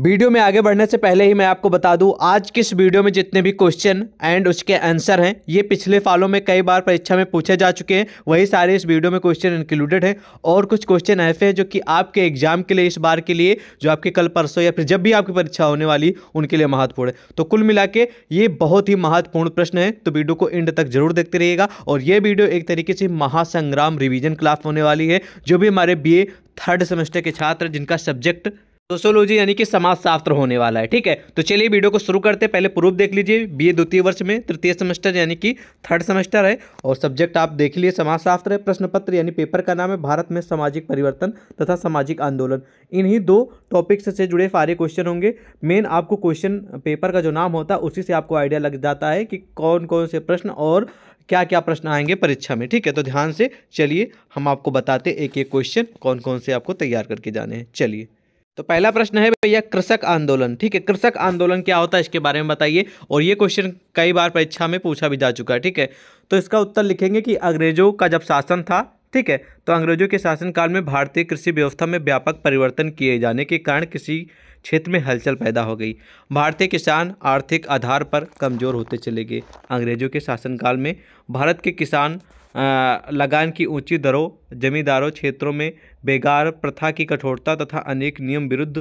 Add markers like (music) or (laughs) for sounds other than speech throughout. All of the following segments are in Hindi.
वीडियो में आगे बढ़ने से पहले ही मैं आपको बता दूं आज किस वीडियो में जितने भी क्वेश्चन एंड उसके आंसर हैं ये पिछले सालों में कई बार परीक्षा में पूछे जा चुके हैं वही सारे इस वीडियो में क्वेश्चन इंक्लूडेड हैं और कुछ क्वेश्चन ऐसे हैं जो कि आपके एग्जाम के लिए इस बार के लिए जो आपके कल परसों या फिर जब भी आपकी परीक्षा होने वाली उनके लिए महत्वपूर्ण है तो कुल मिला के ये बहुत ही महत्वपूर्ण प्रश्न है तो वीडियो को एंड तक जरूर देखते रहिएगा और ये वीडियो एक तरीके से महासंग्राम रिविजन क्लास होने वाली है जो भी हमारे बी थर्ड सेमेस्टर के छात्र जिनका सब्जेक्ट सोशोलॉजी यानी कि समाजशास्त्र होने वाला है ठीक है तो चलिए वीडियो को शुरू करते हैं पहले प्रूफ देख लीजिए बीए द्वितीय वर्ष में तृतीय सेमेस्टर यानी कि थर्ड सेमेस्टर है और सब्जेक्ट आप देख लिए समाजशास्त्र है प्रश्न पत्र यानी पेपर का नाम है भारत में सामाजिक परिवर्तन तथा सामाजिक आंदोलन इन्हीं दो टॉपिक्स से जुड़े सारे क्वेश्चन होंगे मेन आपको क्वेश्चन पेपर का जो नाम होता है उसी से आपको आइडिया लग जाता है कि कौन कौन से प्रश्न और क्या क्या प्रश्न आएंगे परीक्षा में ठीक है तो ध्यान से चलिए हम आपको बताते एक एक क्वेश्चन कौन कौन से आपको तैयार करके जाने हैं चलिए तो पहला प्रश्न है भैया कृषक आंदोलन ठीक है कृषक आंदोलन क्या होता है इसके बारे में बताइए और ये क्वेश्चन कई बार परीक्षा में पूछा भी जा चुका है ठीक है तो इसका उत्तर लिखेंगे कि अंग्रेजों का जब शासन था ठीक है तो अंग्रेजों के शासनकाल में भारतीय कृषि व्यवस्था में व्यापक परिवर्तन किए जाने के कारण कृषि क्षेत्र में हलचल पैदा हो गई भारतीय किसान आर्थिक आधार पर कमजोर होते चले गए अंग्रेजों के शासनकाल में भारत के किसान लगान की ऊंची दरों जमींदारों क्षेत्रों में बेगार प्रथा की कठोरता तथा अनेक नियम विरुद्ध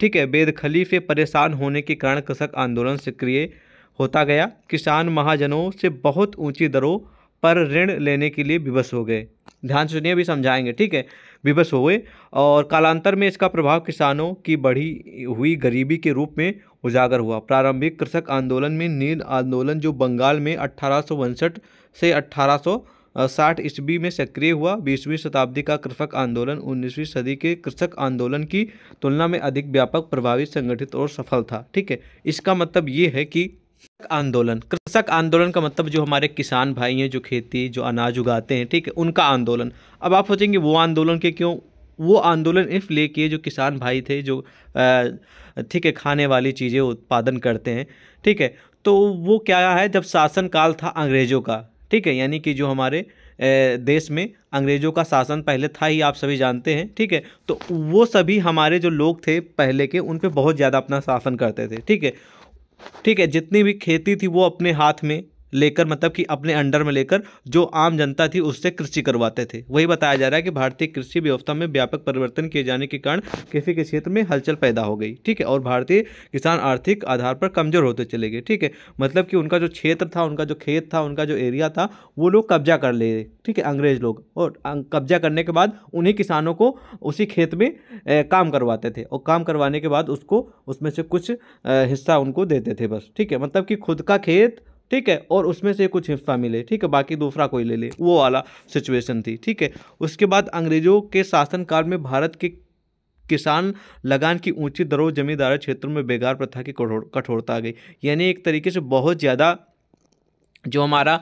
ठीक है बेदखली से परेशान होने के कारण कृषक आंदोलन सक्रिय होता गया किसान महाजनों से बहुत ऊंची दरों पर ऋण लेने के लिए विवश हो गए ध्यान से सुनिए भी समझाएंगे ठीक है विवश हो गए और कालांतर में इसका प्रभाव किसानों की बढ़ी हुई गरीबी के रूप में उजागर हुआ प्रारंभिक कृषक आंदोलन में नील आंदोलन जो बंगाल में अठारह से 1860 ईस्वी में सक्रिय हुआ बीसवीं शताब्दी का कृषक आंदोलन 19वीं सदी के कृषक आंदोलन की तुलना में अधिक व्यापक प्रभावी संगठित और सफल था ठीक है इसका मतलब ये है कि आंदोलन कृषक आंदोलन का मतलब जो हमारे किसान भाई हैं जो खेती जो अनाज उगाते हैं ठीक है उनका आंदोलन अब आप सोचेंगे वो आंदोलन के क्यों वो आंदोलन इसलिए किए जो किसान भाई थे जो ठीक है खाने वाली चीज़ें उत्पादन करते हैं ठीक है तो वो क्या है जब शासन काल था अंग्रेज़ों का ठीक है यानी कि जो हमारे देश में अंग्रेज़ों का शासन पहले था ही आप सभी जानते हैं ठीक है तो वो सभी हमारे जो लोग थे पहले के उन पर बहुत ज़्यादा अपना शासन करते थे ठीक है ठीक है जितनी भी खेती थी वो अपने हाथ में लेकर मतलब कि अपने अंडर में लेकर जो आम जनता थी उससे कृषि करवाते थे वही बताया जा रहा है कि भारतीय कृषि व्यवस्था में व्यापक परिवर्तन किए जाने के कारण कृषि के क्षेत्र में हलचल पैदा हो गई ठीक है और भारतीय किसान आर्थिक आधार पर कमजोर होते चले गए ठीक है मतलब कि उनका जो क्षेत्र था उनका जो खेत था उनका जो एरिया था वो लोग कब्जा कर ले ठीक है अंग्रेज लोग और कब्जा करने के बाद उन्हीं किसानों को उसी खेत में काम करवाते थे और काम करवाने के बाद उसको उसमें से कुछ हिस्सा उनको देते थे बस ठीक है मतलब कि खुद का खेत ठीक है और उसमें से कुछ हिस्सा मिले ठीक है बाकी दूसरा कोई ले ले वो वाला सिचुएशन थी ठीक है उसके बाद अंग्रेजों के शासनकाल में भारत के किसान लगान की ऊंची दरों जमींदार क्षेत्रों में बेगार प्रथा की कठोरता आ गई यानी एक तरीके से बहुत ज़्यादा जो हमारा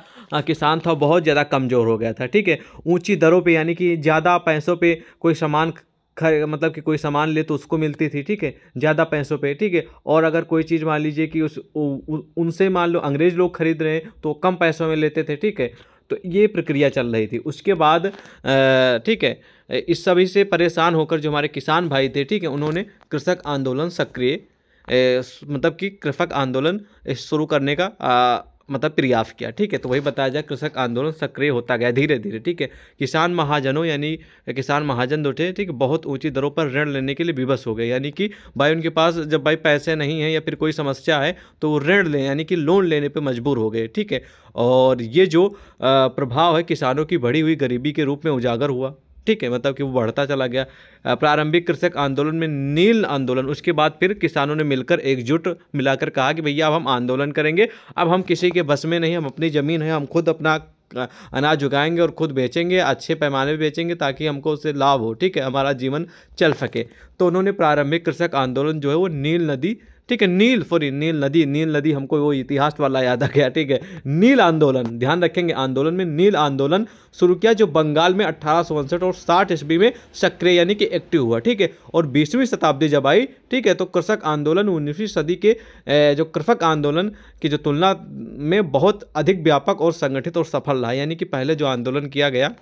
किसान था बहुत ज़्यादा कमज़ोर हो गया था ठीक है ऊंची दरों पे यानी कि ज़्यादा पैसों पे कोई सामान खर मतलब कि कोई सामान ले तो उसको मिलती थी ठीक है ज़्यादा पैसों पे ठीक है और अगर कोई चीज़ मान लीजिए कि उस उ, उनसे मान लो अंग्रेज़ लोग खरीद रहे हैं तो कम पैसों में लेते थे ठीक है तो ये प्रक्रिया चल रही थी उसके बाद ठीक है इस सभी से परेशान होकर जो हमारे किसान भाई थे ठीक है उन्होंने कृषक आंदोलन सक्रिय मतलब कि कृषक आंदोलन शुरू करने का आ, मतलब प्रयास किया ठीक है तो वही बताया जाए कृषक आंदोलन सक्रिय होता गया धीरे धीरे ठीक है किसान महाजनों यानी किसान महाजन जो थे ठीक बहुत ऊंची दरों पर ऋण लेने के लिए विवश हो गए यानी कि भाई उनके पास जब भाई पैसे नहीं हैं या फिर कोई समस्या है तो वो ऋण लें यानी कि लोन लेने पर मजबूर हो गए ठीक है और ये जो प्रभाव है किसानों की बढ़ी हुई गरीबी के रूप में उजागर हुआ ठीक है मतलब कि वो बढ़ता चला गया प्रारंभिक कृषक आंदोलन में नील आंदोलन उसके बाद फिर किसानों ने मिलकर एकजुट मिलाकर कहा कि भैया अब हम आंदोलन करेंगे अब हम किसी के बस में नहीं हम अपनी ज़मीन है हम खुद अपना अनाज उगाएंगे और खुद बेचेंगे अच्छे पैमाने पर बेचेंगे ताकि हमको उससे लाभ हो ठीक है हमारा जीवन चल सके तो उन्होंने प्रारंभिक कृषक आंदोलन जो है वो नील नदी ठीक है नील सॉरी नील नदी नील नदी हमको वो इतिहास वाला याद आ गया ठीक है नील आंदोलन ध्यान रखेंगे आंदोलन में नील आंदोलन शुरू किया जो बंगाल में अठारह और साठ ईस्वी में सक्रिय यानी कि एक्टिव हुआ ठीक है और बीसवीं शताब्दी जब आई ठीक है तो कृषक आंदोलन उन्नीसवीं सदी के जो कृषक आंदोलन की जो तुलना में बहुत अधिक व्यापक और संगठित और सफल रहा यानी कि पहले जो आंदोलन किया गया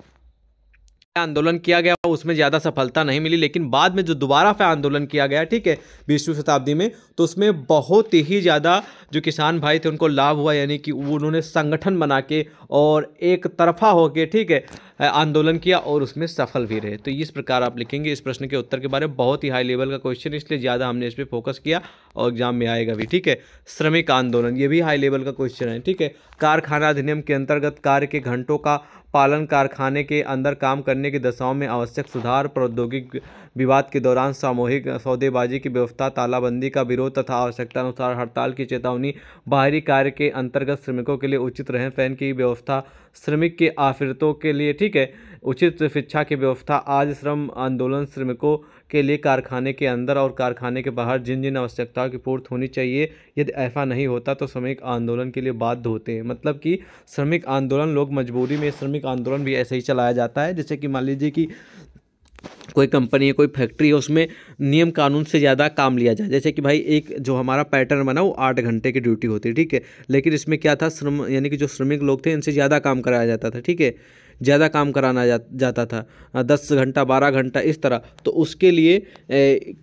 आंदोलन किया गया उसमें ज़्यादा सफलता नहीं मिली लेकिन बाद में जो दोबारा फिर आंदोलन किया गया ठीक है बीसवीं शताब्दी में तो उसमें बहुत ही ज़्यादा जो किसान भाई थे उनको लाभ हुआ यानी कि उन्होंने संगठन बना के और एक तरफा होके ठीक है आंदोलन किया और उसमें सफल भी रहे तो इस प्रकार आप लिखेंगे इस प्रश्न के उत्तर के बारे में बहुत ही हाई लेवल का क्वेश्चन इसलिए ज़्यादा हमने इस पर फोकस किया और एग्जाम में आएगा भी ठीक है श्रमिक आंदोलन ये भी हाई लेवल का क्वेश्चन है ठीक है कारखाना अधिनियम के अंतर्गत कार्य के घंटों का पालन कारखाने के अंदर काम करने की दशाओं में आवश्यक सुधार प्रौद्योगिक विवाद के दौरान सामूहिक सौदेबाजी की व्यवस्था तालाबंदी का विरोध तथा आवश्यकतानुसार हड़ताल की चेतावनी बाहरी कार्य के अंतर्गत श्रमिकों के लिए उचित रहन सहन की व्यवस्था श्रमिक के आफिरतों के लिए ठीक है उचित शिक्षा की व्यवस्था आज श्रम आंदोलन श्रमिकों के लिए कारखाने के अंदर और कारखाने के बाहर जिन जिन आवश्यकताओं की पूर्ति होनी चाहिए यदि ऐसा नहीं होता तो श्रमिक आंदोलन के लिए बाध्य होते हैं मतलब कि श्रमिक आंदोलन लोग मजबूरी में श्रमिक आंदोलन भी ऐसे ही चलाया जाता है जैसे कि मान लीजिए कि कोई कंपनी है कोई फैक्ट्री है उसमें नियम कानून से ज़्यादा काम लिया जाए जैसे कि भाई एक जो हमारा पैटर्न बना वो आठ घंटे की ड्यूटी होती है ठीक है लेकिन इसमें क्या था श्रम यानी कि जो श्रमिक लोग थे इनसे ज़्यादा काम कराया जाता था ठीक है ज़्यादा काम कराना जा, जाता था दस घंटा बारह घंटा इस तरह तो उसके लिए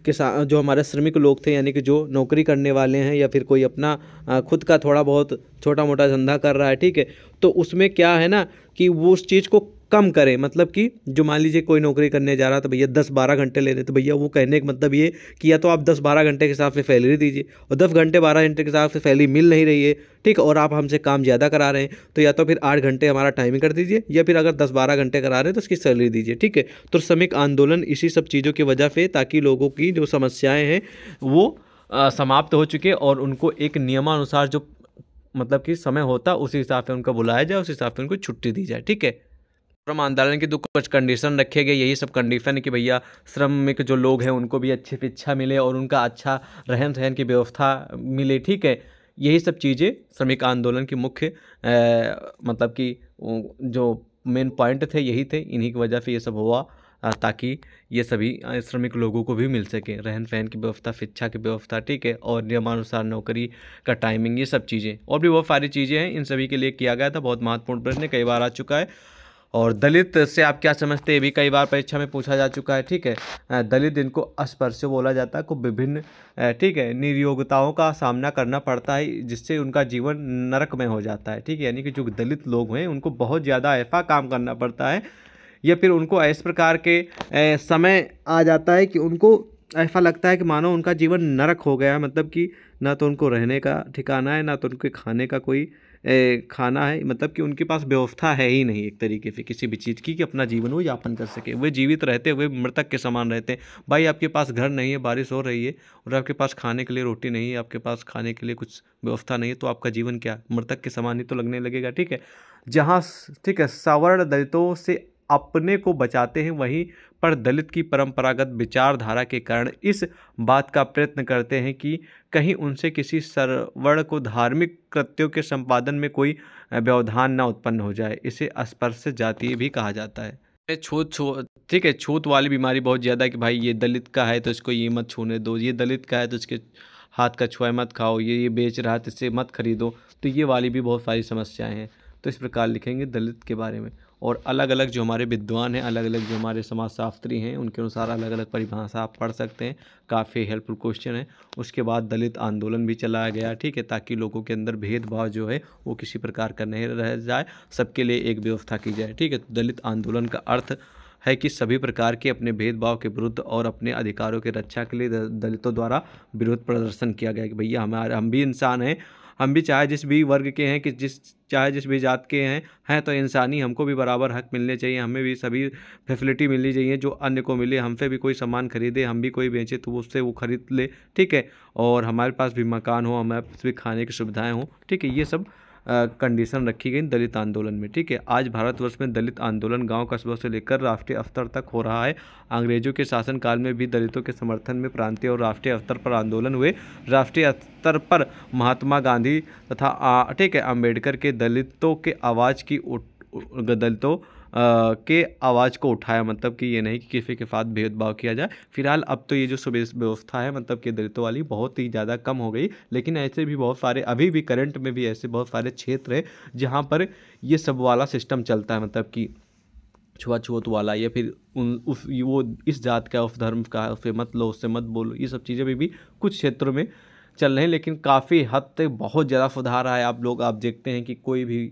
किसान जो हमारे श्रमिक लोग थे यानी कि जो नौकरी करने वाले हैं या फिर कोई अपना आ, खुद का थोड़ा बहुत छोटा मोटा धंधा कर रहा है ठीक है तो उसमें क्या है ना कि वो उस चीज़ को कम करें मतलब कि जो मान लीजिए कोई नौकरी करने जा रहा तो भैया दस बारह घंटे ले रहे तो भैया वो कहने का मतलब ये कि या तो आप दस बारह घंटे के हिसाब से सैलरी दीजिए और दस घंटे बारह घंटे के हिसाब से सैलरी मिल नहीं रही है ठीक और आप हमसे काम ज़्यादा करा रहे हैं तो या तो फिर आठ घंटे हमारा टाइमिंग कर दीजिए या फिर अगर दस बारह घंटे करा रहे हैं तो उसकी सैलरी दीजिए ठीक है तो श्रमिक आंदोलन इसी सब चीज़ों की वजह से ताकि लोगों की जो समस्याएँ हैं वो समाप्त हो चुके और उनको एक नियमानुसार जो मतलब कि समय होता उसी हिसाब से उनका बुलाया जाए उस हिसाब से उनको छुट्टी दी जाए ठीक है श्रम आंदोलन की तो कुछ कंडीशन रखे गए यही सब कंडीशन है कि भैया श्रमिक जो लोग हैं उनको भी अच्छी शिक्षा मिले और उनका अच्छा रहन सहन की व्यवस्था मिले ठीक है यही सब चीज़ें श्रमिक आंदोलन की मुख्य मतलब कि जो मेन पॉइंट थे यही थे इन्हीं की वजह से ये सब हुआ ताकि ये सभी श्रमिक लोगों को भी मिल सके रहन सहन की व्यवस्था शिक्षा की व्यवस्था ठीक है और नियमानुसार नौकरी का टाइमिंग ये सब चीज़ें और भी बहुत सारी चीज़ें हैं इन सभी के लिए किया गया था बहुत महत्वपूर्ण प्रश्न कई बार आ चुका है और दलित से आप क्या समझते हैं भी कई बार परीक्षा में पूछा जा चुका है ठीक है दलित इनको अस्पर्श्य बोला जाता है को विभिन्न ठीक है निर्योगताओं का सामना करना पड़ता है जिससे उनका जीवन नरक में हो जाता है ठीक है यानी कि जो दलित लोग हैं उनको बहुत ज़्यादा ऐसा काम करना पड़ता है या फिर उनको इस प्रकार के समय आ जाता है कि उनको ऐसा लगता है कि मानो उनका जीवन नरक हो गया मतलब कि ना तो उनको रहने का ठिकाना है ना तो उनके खाने का कोई खाना है मतलब कि उनके पास व्यवस्था है ही नहीं एक तरीके से किसी भी चीज़ की कि अपना जीवन वो यापन कर सके वे जीवित रहते हुए मृतक के समान रहते हैं भाई आपके पास घर नहीं है बारिश हो रही है और आपके पास खाने के लिए रोटी नहीं है आपके पास खाने के लिए कुछ व्यवस्था नहीं है तो आपका जीवन क्या मृतक के समान ही तो लगने लगेगा ठीक है जहाँ ठीक है सवर्ण दलितों से अपने को बचाते हैं वहीं पर दलित की परंपरागत विचारधारा के कारण इस बात का प्रयत्न करते हैं कि कहीं उनसे किसी सरवण को धार्मिक कृत्यों के संपादन में कोई व्यवधान न उत्पन्न हो जाए इसे स्पर्श जातीय भी कहा जाता है छूत छू ठीक है छूत वाली बीमारी बहुत ज़्यादा कि भाई ये दलित का है तो इसको ये मत छूने दो ये दलित का है तो इसके हाथ का छुआ मत खाओ ये ये बेच रहा है तो इससे मत खरीदो तो ये वाली भी बहुत सारी समस्याएं हैं तो इस प्रकार लिखेंगे दलित के बारे में और अलग अलग जो हमारे विद्वान हैं अलग अलग जो हमारे समाज शास्त्री हैं उनके अनुसार अलग अलग परिभाषा आप पढ़ सकते हैं काफ़ी हेल्पफुल क्वेश्चन है उसके बाद दलित आंदोलन भी चलाया गया ठीक है ताकि लोगों के अंदर भेदभाव जो है वो किसी प्रकार का नहीं रह जाए सबके लिए एक व्यवस्था की जाए ठीक है तो दलित आंदोलन का अर्थ है कि सभी प्रकार के अपने भेदभाव के विरुद्ध और अपने अधिकारों की रक्षा के लिए दलितों द्वारा विरोध प्रदर्शन किया गया कि भैया हमारे हम भी इंसान हैं हम भी चाहे जिस भी वर्ग के हैं कि जिस चाहे जिस भी जात के हैं हैं तो इंसानी हमको भी बराबर हक मिलने चाहिए हमें भी सभी फैसिलिटी मिलनी चाहिए जो अन्य को मिले हमसे भी कोई सामान खरीदे हम भी कोई बेचे तो उससे वो ख़रीद ले ठीक है और हमारे पास भी मकान हो हमारे पास भी खाने की सुविधाएँ हों ठीक है ये सब कंडीशन रखी गई दलित आंदोलन में ठीक है आज भारतवर्ष में दलित आंदोलन गांव कस्बों से लेकर राष्ट्रीय स्तर तक हो रहा है अंग्रेजों के शासनकाल में भी दलितों के समर्थन में प्रांतीय और राष्ट्रीय स्तर पर आंदोलन हुए राष्ट्रीय स्तर पर महात्मा गांधी तथा ठीक है अम्बेडकर के दलितों के आवाज़ की दलितों के आवाज़ को उठाया मतलब कि ये नहीं कि किसी के साथ भेदभाव किया जाए फिलहाल अब तो ये जो सुबह व्यवस्था है मतलब कि दलितों वाली बहुत ही ज़्यादा कम हो गई लेकिन ऐसे भी बहुत सारे अभी भी करंट में भी ऐसे बहुत सारे क्षेत्र हैं जहाँ पर ये सब वाला सिस्टम चलता है मतलब कि छुआछूत वाला या फिर उन उस वो इस जात का उस धर्म का उसे मत लो उससे मत बोलो ये सब चीज़ें भी, भी कुछ क्षेत्रों में चल रहे हैं लेकिन काफ़ी हद तक बहुत ज़्यादा सुधार आया आप लोग आप देखते हैं कि कोई भी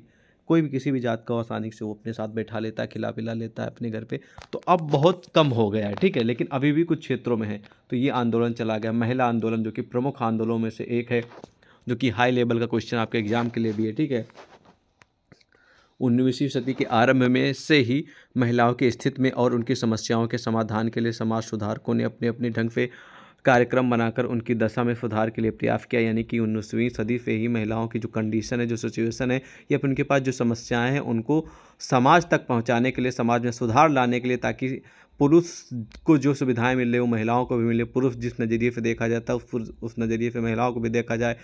कोई भी किसी भी जात का आसानी से वो अपने साथ बैठा लेता है खिला पिला लेता है अपने घर पे तो अब बहुत कम हो गया है ठीक है लेकिन अभी भी कुछ क्षेत्रों में है तो ये आंदोलन चला गया महिला आंदोलन जो कि प्रमुख आंदोलनों में से एक है जो कि हाई लेवल का क्वेश्चन आपके एग्ज़ाम के लिए भी है ठीक है उन्नीसवीं सदी के आरंभ में से ही महिलाओं के स्थिति में और उनकी समस्याओं के समाधान के लिए समाज सुधारकों ने अपने अपने ढंग से कार्यक्रम बनाकर उनकी दशा में सुधार के लिए प्रयास किया यानी कि उन्नीसवीं सदी से ही महिलाओं की जो कंडीशन है जो सिचुएशन है या फिर उनके पास जो समस्याएं हैं उनको समाज तक पहुंचाने के लिए समाज में सुधार लाने के लिए ताकि पुरुष को जो सुविधाएं मिल रही वो महिलाओं को भी मिले पुरुष जिस नज़रिए से देखा जाता है उस उस नज़रिए से महिलाओं को भी देखा जाए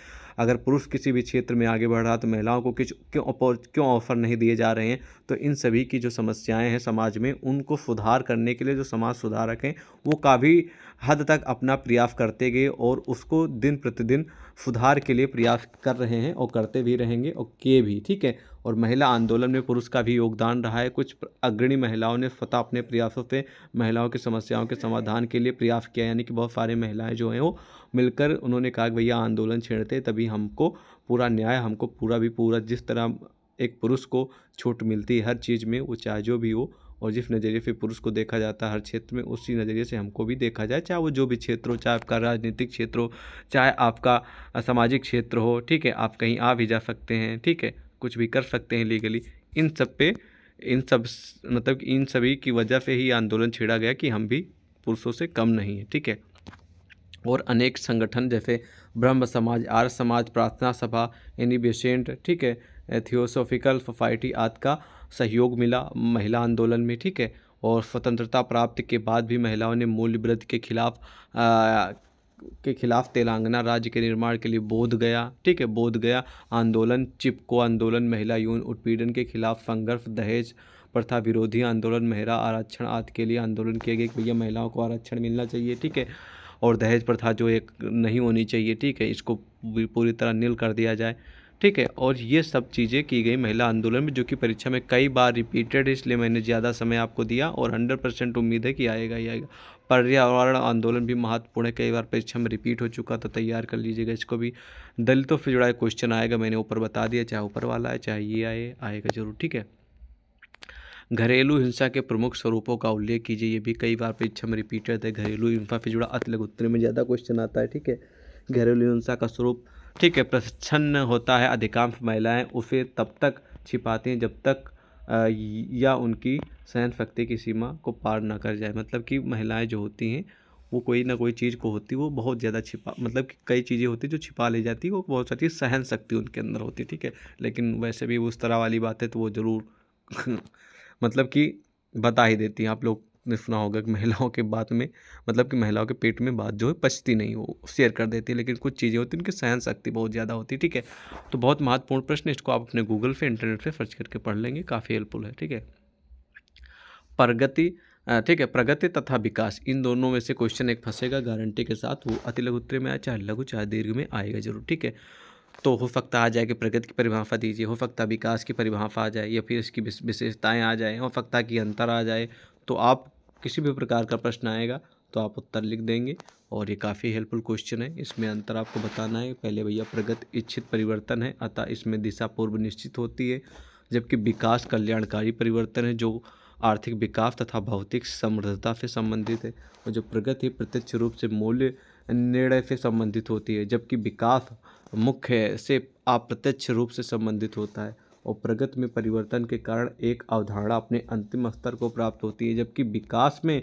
अगर पुरुष किसी भी क्षेत्र में आगे बढ़ रहा तो महिलाओं को किस क्यों क्यों ऑफर नहीं दिए जा रहे हैं तो इन सभी की जो समस्याएं हैं समाज में उनको सुधार करने के लिए जो समाज सुधारक हैं वो काफ़ी हद तक अपना प्रयास करते गए और उसको दिन प्रतिदिन सुधार के लिए प्रयास कर रहे हैं और करते भी रहेंगे और किए भी ठीक है और महिला आंदोलन में पुरुष का भी योगदान रहा है कुछ अग्रणी महिलाओं ने स्वतः अपने प्रयासों से महिलाओं की समस्याओं के समाधान के लिए प्रयास किया यानी कि बहुत सारे महिलाएं जो हैं वो मिलकर उन्होंने कहा कि भैया आंदोलन छेड़ते तभी हमको पूरा न्याय हमको पूरा भी पूरा जिस तरह एक पुरुष को छूट मिलती है हर चीज़ में वो चाहे जो भी हो और जिस नज़रिए से पुरुष को देखा जाता है हर क्षेत्र में उसी नज़रिए से हमको भी देखा जाए चाहे वो जो भी क्षेत्र हो चाहे आपका राजनीतिक क्षेत्र हो चाहे आपका सामाजिक क्षेत्र हो ठीक है आप कहीं आ भी जा सकते हैं ठीक है कुछ भी कर सकते हैं लीगली इन सब पे इन सब मतलब इन सभी की वजह से ही आंदोलन छेड़ा गया कि हम भी पुरुषों से कम नहीं है ठीक है और अनेक संगठन जैसे ब्रह्म समाज आर्य समाज प्रार्थना सभा यानी बेसेंट ठीक है थियोसोफिकल सोसाइटी आदि का सहयोग मिला महिला आंदोलन में ठीक है और स्वतंत्रता प्राप्त के बाद भी महिलाओं ने मूल्य वृद्ध के खिलाफ के खिलाफ तेलंगाना राज्य के निर्माण के लिए बोध गया ठीक है बोध गया आंदोलन चिपको आंदोलन महिला यौन उत्पीड़न के खिलाफ संघर्ष दहेज प्रथा विरोधी आंदोलन महिला आरक्षण आदि के लिए आंदोलन किए गए भैया महिलाओं को आरक्षण मिलना चाहिए ठीक है और दहेज प्रथा जो एक नहीं होनी चाहिए ठीक है इसको पूरी तरह नील कर दिया जाए ठीक है और ये सब चीज़ें की गई महिला आंदोलन में जो कि परीक्षा में कई बार रिपीटेड इसलिए मैंने ज़्यादा समय आपको दिया और हंड्रेड परसेंट उम्मीद है कि आएगा ही आएगा पर्यावरण आंदोलन भी महत्वपूर्ण है कई बार परीक्षा में रिपीट हो चुका था तो तैयार कर लीजिएगा इसको भी दलितों से जुड़ा क्वेश्चन आएगा मैंने ऊपर बता दिया चाहे ऊपर वाला है चाहे ये आए आएगा जरूर ठीक है घरेलू हिंसा के प्रमुख स्वरूपों का उल्लेख कीजिए ये भी कई बार परीक्षा में रिपीटेड है घरेलू हिंसा से जुड़ा अतलग उत्तर में ज़्यादा क्वेश्चन आता है ठीक है घरेलू हिंसा का स्वरूप ठीक है प्रच्छन्न होता है अधिकांश महिलाएं उसे तब तक छिपाती हैं जब तक या उनकी सहन शक्ति की सीमा को पार ना कर जाए मतलब कि महिलाएं जो होती हैं वो कोई ना कोई चीज़ को होती वो बहुत ज़्यादा छिपा मतलब कि कई चीज़ें होती जो छिपा ले जाती वो बहुत सारी सहन शक्ति उनके अंदर होती ठीक है लेकिन वैसे भी उस तरह वाली बात है तो वो ज़रूर (laughs) मतलब कि बता ही देती हैं आप लोग आपने सुना होगा कि महिलाओं के बात में मतलब कि महिलाओं के पेट में बात जो है पचती नहीं वो शेयर कर देती है लेकिन कुछ चीज़ें होती हैं उनकी सहन शक्ति बहुत ज़्यादा होती है ठीक है तो बहुत महत्वपूर्ण प्रश्न इसको आप अपने गूगल पे इंटरनेट पर सर्च करके पढ़ लेंगे काफ़ी हेल्पफुल है ठीक है प्रगति ठीक है प्रगति तथा विकास इन दोनों में से क्वेश्चन एक फंसेगा गारंटी के साथ वो अति लघु उत्तरीय में आए चाहे लघु चाहे दीर्घ में आएगा जरूर ठीक है तो हो सकता आ जाए कि प्रगति की परिभाषा दीजिए हो सकता विकास की परिभाषा आ जाए या फिर इसकी विशेषताएं आ जाए हो सकता कि अंतर आ जाए तो आप किसी भी प्रकार का प्रश्न आएगा तो आप उत्तर लिख देंगे और ये काफ़ी हेल्पफुल क्वेश्चन है इसमें अंतर आपको बताना है पहले भैया प्रगति इच्छित परिवर्तन है अतः इसमें दिशा पूर्व निश्चित होती है जबकि विकास कल्याणकारी परिवर्तन है जो आर्थिक विकास तथा भौतिक समृद्धता से संबंधित है और जो प्रगति प्रत्यक्ष रूप से मूल्य निर्णय से संबंधित होती है जबकि विकास मुख्य से अप्रत्यक्ष रूप से संबंधित होता है और प्रगति में परिवर्तन के कारण एक अवधारणा अपने अंतिम स्तर को प्राप्त होती है जबकि विकास में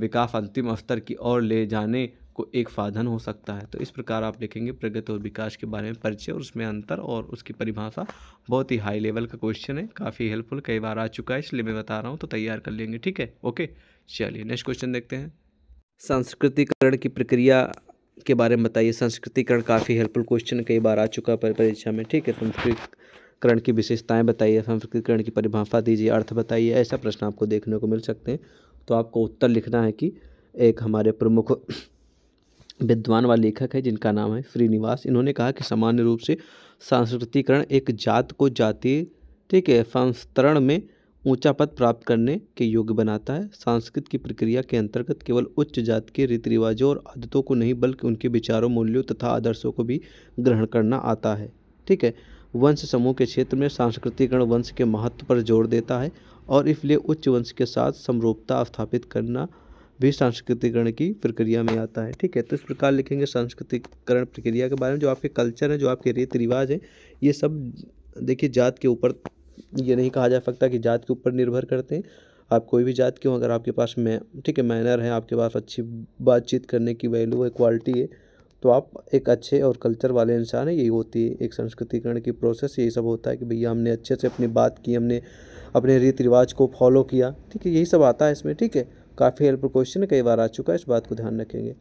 विकास अंतिम स्तर की ओर ले जाने को एक साधन हो सकता है तो इस प्रकार आप लिखेंगे प्रगति और विकास के बारे में परिचय और उसमें अंतर और उसकी परिभाषा बहुत ही हाई लेवल का क्वेश्चन है काफ़ी हेल्पफुल कई बार आ चुका है इसलिए मैं बता रहा हूँ तो तैयार कर लेंगे ठीक है ओके चलिए नेक्स्ट क्वेश्चन देखते हैं संस्कृतिकरण की प्रक्रिया के बारे में बताइए संस्कृतिकरण काफ़ी हेल्पफुल क्वेश्चन कई बार आ चुका है परीक्षा में ठीक है संस्कृत करण की विशेषताएं बताइए संस्कृत करण की परिभाषा दीजिए अर्थ बताइए ऐसा प्रश्न आपको देखने को मिल सकते हैं तो आपको उत्तर लिखना है कि एक हमारे प्रमुख विद्वान व लेखक है जिनका नाम है श्रीनिवास इन्होंने कहा कि सामान्य रूप से सांस्कृतिकरण एक जात को जाति ठीक है संस्तरण में ऊंचा पद प्राप्त करने के योग्य बनाता है सांस्कृत की प्रक्रिया के अंतर्गत केवल उच्च जात के रीति रिवाजों और आदतों को नहीं बल्कि उनके विचारों मूल्यों तथा आदर्शों को भी ग्रहण करना आता है ठीक है वंश समूह के क्षेत्र में सांस्कृतिकरण वंश के महत्व पर जोर देता है और इसलिए उच्च वंश के साथ समरूपता स्थापित करना भी सांस्कृतिकरण की प्रक्रिया में आता है ठीक है तो इस प्रकार लिखेंगे सांस्कृतिकरण प्रक्रिया के बारे में जो आपके कल्चर हैं जो आपके रीति रिवाज हैं ये सब देखिए जात के ऊपर ये नहीं कहा जा सकता कि जात के ऊपर निर्भर करते हैं आप कोई भी जात के हो अगर आपके पास मैं ठीक है मैनर है आपके पास अच्छी बातचीत करने की वैल्यू है क्वालिटी है तो आप एक अच्छे और कल्चर वाले इंसान हैं यही होती है एक संस्कृतिकरण की प्रोसेस यही सब होता है कि भैया हमने अच्छे से अपनी बात की हमने अपने रीति रिवाज को फॉलो किया ठीक है यही सब आता है इसमें ठीक है काफ़ी हेल्प क्वेश्चन कई बार आ चुका है इस बात को ध्यान रखेंगे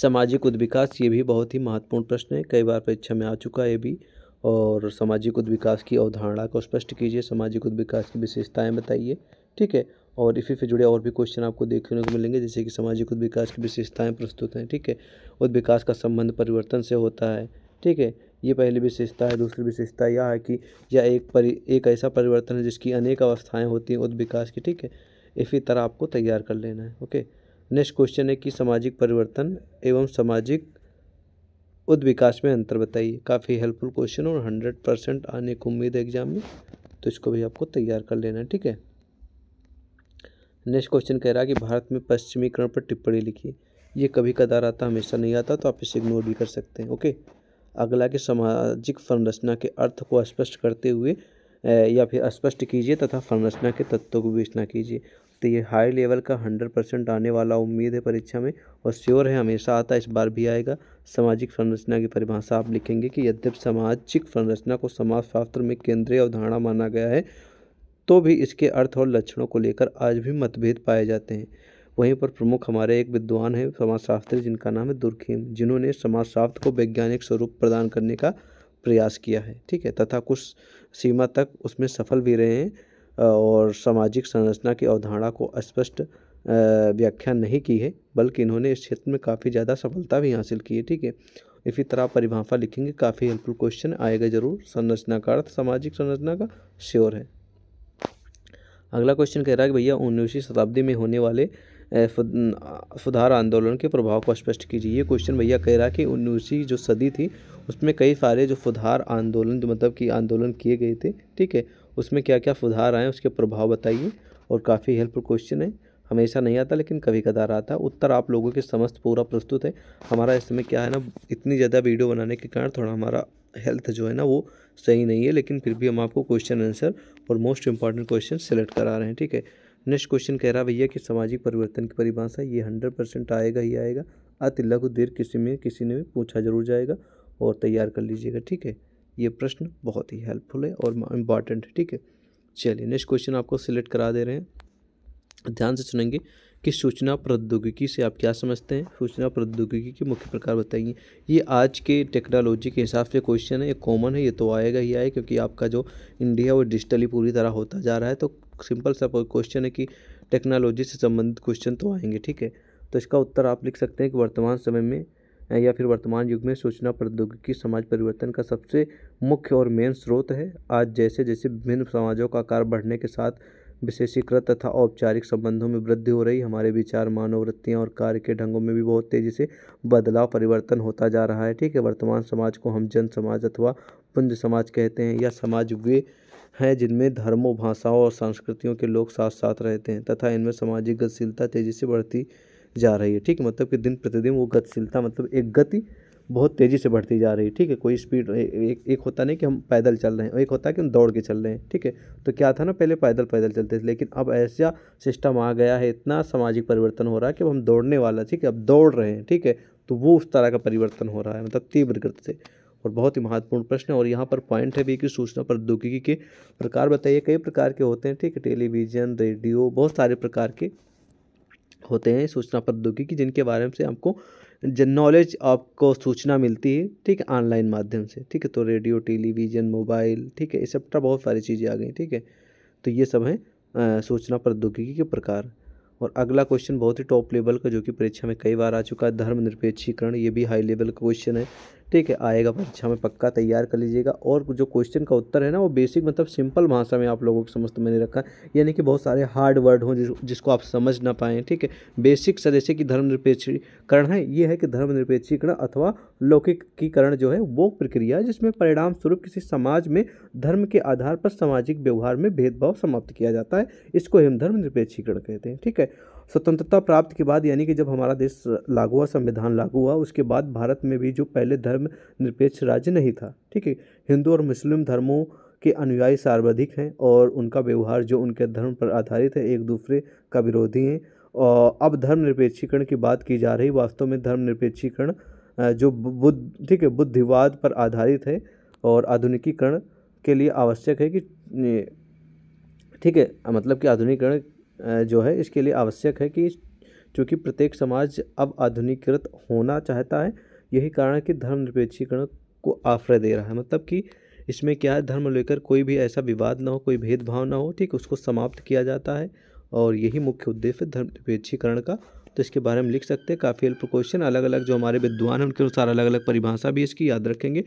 सामाजिक उद्विकास ये भी बहुत ही महत्वपूर्ण प्रश्न है कई बार परीक्षा में आ चुका है ये भी और सामाजिक उद्विकास की अवधारणा को स्पष्ट कीजिए सामाजिक उद्विकास की विशेषताएं बताइए ठीक है और इसी से जुड़े और भी क्वेश्चन आपको देखने को मिलेंगे जैसे कि सामाजिक उद्विकास की विशेषताएँ प्रस्तुत हैं ठीक है उद्विकास का संबंध परिवर्तन से होता है ठीक है ये पहली विशेषता है दूसरी विशेषता यह है कि यह एक परि एक ऐसा परिवर्तन है जिसकी अनेक अवस्थाएं होती हैं उद्विकास की ठीक है इसी तरह आपको तैयार कर लेना है ओके नेक्स्ट क्वेश्चन है कि सामाजिक परिवर्तन एवं सामाजिक उद्विकास में अंतर बताइए काफ़ी हेल्पफुल क्वेश्चन और हंड्रेड परसेंट आने को उम्मीद है एग्जाम में तो इसको भी आपको तैयार कर लेना है ठीक है नेक्स्ट क्वेश्चन कह रहा है कि भारत में पश्चिमीकरण पर टिप्पणी लिखिए ये कभी कदार आता हमेशा नहीं आता तो आप इसे इग्नोर भी कर सकते हैं ओके अगला कि सामाजिक संरचना के अर्थ को स्पष्ट करते हुए या फिर स्पष्ट कीजिए तथा संरचना के तत्वों को विवेचना कीजिए तो ये हाई लेवल का हंड्रेड परसेंट आने वाला उम्मीद है परीक्षा में और श्योर है हमेशा आता इस बार भी आएगा सामाजिक संरचना की परिभाषा आप लिखेंगे कि यद्यप सामाजिक संरचना को समाज शास्त्र में केंद्रीय अवधारणा माना गया है तो भी इसके अर्थ और लक्षणों को लेकर आज भी मतभेद पाए जाते हैं वहीं पर प्रमुख हमारे एक विद्वान हैं समाजशास्त्री जिनका नाम है दुर्खीम जिन्होंने समाजशास्त्र को वैज्ञानिक स्वरूप प्रदान करने का प्रयास किया है ठीक है तथा कुछ सीमा तक उसमें सफल भी रहे हैं और सामाजिक संरचना की अवधारणा को स्पष्ट व्याख्या नहीं की है बल्कि इन्होंने इस क्षेत्र में काफ़ी ज़्यादा सफलता भी हासिल की है ठीक है इसी तरह परिभाषा लिखेंगे काफ़ी हेल्पफुल क्वेश्चन आएगा जरूर संरचना का अर्थ सामाजिक संरचना का श्योर है अगला क्वेश्चन कह रहा है कि भैया उन्नीसवीं शताब्दी में होने वाले सुधार आंदोलन के प्रभाव को स्पष्ट कीजिए ये क्वेश्चन भैया कह रहा है कि उन्नीसवीं जो सदी थी उसमें कई सारे जो सुधार आंदोलन जो मतलब कि आंदोलन किए गए थे ठीक है उसमें क्या क्या सुधार आए उसके प्रभाव बताइए और काफ़ी हेल्पफुल क्वेश्चन है हमेशा नहीं आता लेकिन कभी कदार आता है उत्तर आप लोगों के समस्त पूरा प्रस्तुत है हमारा इस समय क्या है ना इतनी ज़्यादा वीडियो बनाने के कारण थोड़ा हमारा हेल्थ जो है ना वो सही नहीं है लेकिन फिर भी हम आपको क्वेश्चन आंसर और मोस्ट इंपॉर्टेंट क्वेश्चन सेलेक्ट करा रहे हैं ठीक है नेक्स्ट क्वेश्चन कह रहा भैया कि सामाजिक परिवर्तन की परिभाषा ये हंड्रेड परसेंट आएगा ही आएगा अति लघु देर किसी में किसी ने पूछा जरूर जाएगा और तैयार कर लीजिएगा ठीक है ये प्रश्न बहुत ही हेल्पफुल है और इम्पॉर्टेंट है ठीक है चलिए नेक्स्ट क्वेश्चन आपको सिलेक्ट करा दे रहे हैं ध्यान से सुनेंगे कि सूचना प्रौद्योगिकी से आप क्या समझते हैं सूचना प्रौद्योगिकी के मुख्य प्रकार बताइए ये आज के टेक्नोलॉजी के हिसाब से क्वेश्चन है ये कॉमन है ये तो आएगा ही आए क्योंकि आपका जो इंडिया वो डिजिटली पूरी तरह होता जा रहा है तो सिंपल सा क्वेश्चन है कि टेक्नोलॉजी से संबंधित क्वेश्चन तो आएंगे ठीक है तो इसका उत्तर आप लिख सकते हैं कि वर्तमान समय में या फिर वर्तमान युग में सूचना प्रौद्योगिकी समाज परिवर्तन का सबसे मुख्य और मेन स्रोत है आज जैसे जैसे विभिन्न समाजों का आकार बढ़ने के साथ विशेषीकृत तथा औपचारिक संबंधों में वृद्धि हो रही हमारे विचार मानव वृत्तियाँ और कार्य के ढंगों में भी बहुत तेज़ी से बदलाव परिवर्तन होता जा रहा है ठीक है वर्तमान समाज को हम जन समाज अथवा पुंज समाज कहते हैं या समाज वे हैं जिनमें धर्मों भाषाओं और संस्कृतियों के लोग साथ साथ रहते हैं तथा इनमें सामाजिक गतिशीलता तेज़ी से बढ़ती जा रही है ठीक मतलब कि दिन प्रतिदिन वो गतिशीलता मतलब एक गति बहुत तेज़ी से बढ़ती जा रही है ठीक है कोई स्पीड एक एक होता नहीं कि हम पैदल चल रहे हैं एक होता है कि हम दौड़ के चल रहे हैं ठीक है तो क्या था ना पहले पैदल पैदल चलते थे लेकिन अब ऐसा सिस्टम आ गया है इतना सामाजिक परिवर्तन हो रहा है कि अब हम दौड़ने वाला ठीक है अब दौड़ रहे हैं ठीक है तो वो उस तरह का परिवर्तन हो रहा है मतलब तीव्र गति से और बहुत ही महत्वपूर्ण प्रश्न है और यहाँ पर पॉइंट है भी कि सूचना प्रौद्योगिकी के प्रकार बताइए कई प्रकार के होते हैं ठीक है टेलीविज़न रेडियो बहुत सारे प्रकार के होते हैं सूचना प्रौद्योगिकी जिनके बारे में से हमको जन नॉलेज आपको सूचना मिलती है ठीक है ऑनलाइन माध्यम से ठीक है तो रेडियो टेलीविज़न मोबाइल ठीक है एक्सेट्रा बहुत सारी चीज़ें आ गई ठीक है तो ये सब हैं सूचना प्रौद्योगिकी के प्रकार और अगला क्वेश्चन बहुत ही टॉप लेवल का जो कि परीक्षा में कई बार आ चुका है धर्मनिरपेक्षीकरण ये भी हाई लेवल का क्वेश्चन है ठीक है आएगा परीक्षा में पक्का तैयार कर लीजिएगा और जो क्वेश्चन का उत्तर है ना वो बेसिक मतलब सिंपल भाषा में आप लोगों को समझ मैंने रखा यानी कि बहुत सारे हार्ड वर्ड हों जिस, जिसको आप समझ ना पाएँ ठीक है बेसिक जैसे कि धर्मनिरपेक्षीकरण है ये है कि धर्मनिरपेक्षीकरण अथवा लौकिकीकरण जो है वो प्रक्रिया जिसमें परिणाम स्वरूप किसी समाज में धर्म के आधार पर सामाजिक व्यवहार में भेदभाव समाप्त किया जाता है इसको हम धर्मनिरपेक्षीकरण कहते हैं ठीक है स्वतंत्रता प्राप्त के बाद यानी कि जब हमारा देश लागू हुआ संविधान लागू हुआ उसके बाद भारत में भी जो पहले धर्म निरपेक्ष राज्य नहीं था ठीक है हिंदू और मुस्लिम धर्मों के अनुयायी सर्वाधिक हैं और उनका व्यवहार जो उनके धर्म पर आधारित है एक दूसरे का विरोधी हैं और अब धर्मनिरपेक्षीकरण की बात की जा रही वास्तव में धर्मनिरपेक्षीकरण जो बुद्ध ठीक है बुद्धिवाद पर आधारित है और आधुनिकीकरण के लिए आवश्यक है कि ठीक है मतलब कि आधुनिकीकरण जो है इसके लिए आवश्यक है कि चूँकि प्रत्येक समाज अब आधुनिकीकृत होना चाहता है यही कारण है कि धर्मनिरपेक्षीकरण को आश्रय दे रहा है मतलब कि इसमें क्या है धर्म लेकर कोई भी ऐसा विवाद ना हो कोई भेदभाव ना हो ठीक उसको समाप्त किया जाता है और यही मुख्य उद्देश्य धर्म निरपेक्षीकरण का तो इसके बारे में लिख सकते हैं काफ़ी हेल्प क्वेश्चन अलग अलग जो हमारे विद्वान हैं उनके अनुसार अलग अलग परिभाषा भी इसकी याद रखेंगे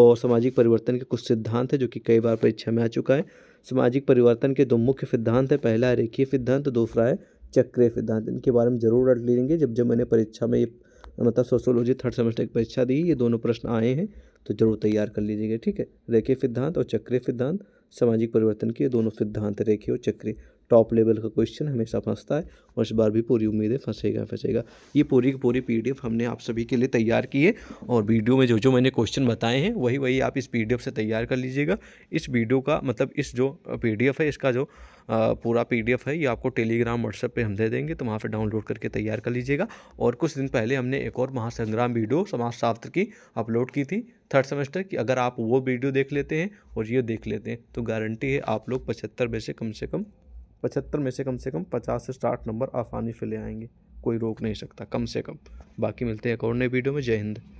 और सामाजिक परिवर्तन के कुछ सिद्धांत है जो कि कई बार परीक्षा में आ चुका है सामाजिक परिवर्तन के दो मुख्य सिद्धांत हैं पहला रेखीय सिद्धांत दूसरा है चक्रीय सिद्धांत इनके बारे में जरूर रट लेंगे जब जब मैंने परीक्षा में ये मतलब सोशोलॉजी थर्ड सेमेस्टर की परीक्षा दी ये दोनों प्रश्न आए हैं तो जरूर तैयार कर लीजिएगा ठीक है रेखीय सिद्धांत और चक्रीय सिद्धांत सामाजिक परिवर्तन के दोनों सिद्धांत रेखीय और चक्रीय टॉप लेवल का क्वेश्चन हमेशा फंसता है और इस बार भी पूरी उम्मीदें फंसेगा फंसेगा ये पूरी की पूरी पी हमने आप सभी के लिए तैयार की है और वीडियो में जो जो मैंने क्वेश्चन बताए हैं वही वही आप इस पी से तैयार कर लीजिएगा इस वीडियो का मतलब इस जो पी है इसका जो पूरा पी है ये आपको टेलीग्राम व्हाट्सएप पर हम दे देंगे तो वहाँ पर डाउनलोड करके तैयार कर लीजिएगा और कुछ दिन पहले हमने एक और महासंग्राम वीडियो समाज की अपलोड की थी थर्ड सेमेस्टर की अगर आप वो वीडियो देख लेते हैं और ये देख लेते हैं तो गारंटी है आप लोग पचहत्तर में से कम से कम पचहत्तर में से कम से कम पचास से साठ नंबर आसानी से ले आएंगे कोई रोक नहीं सकता कम से कम बाकी मिलते हैं एक और नए वीडियो में जय हिंद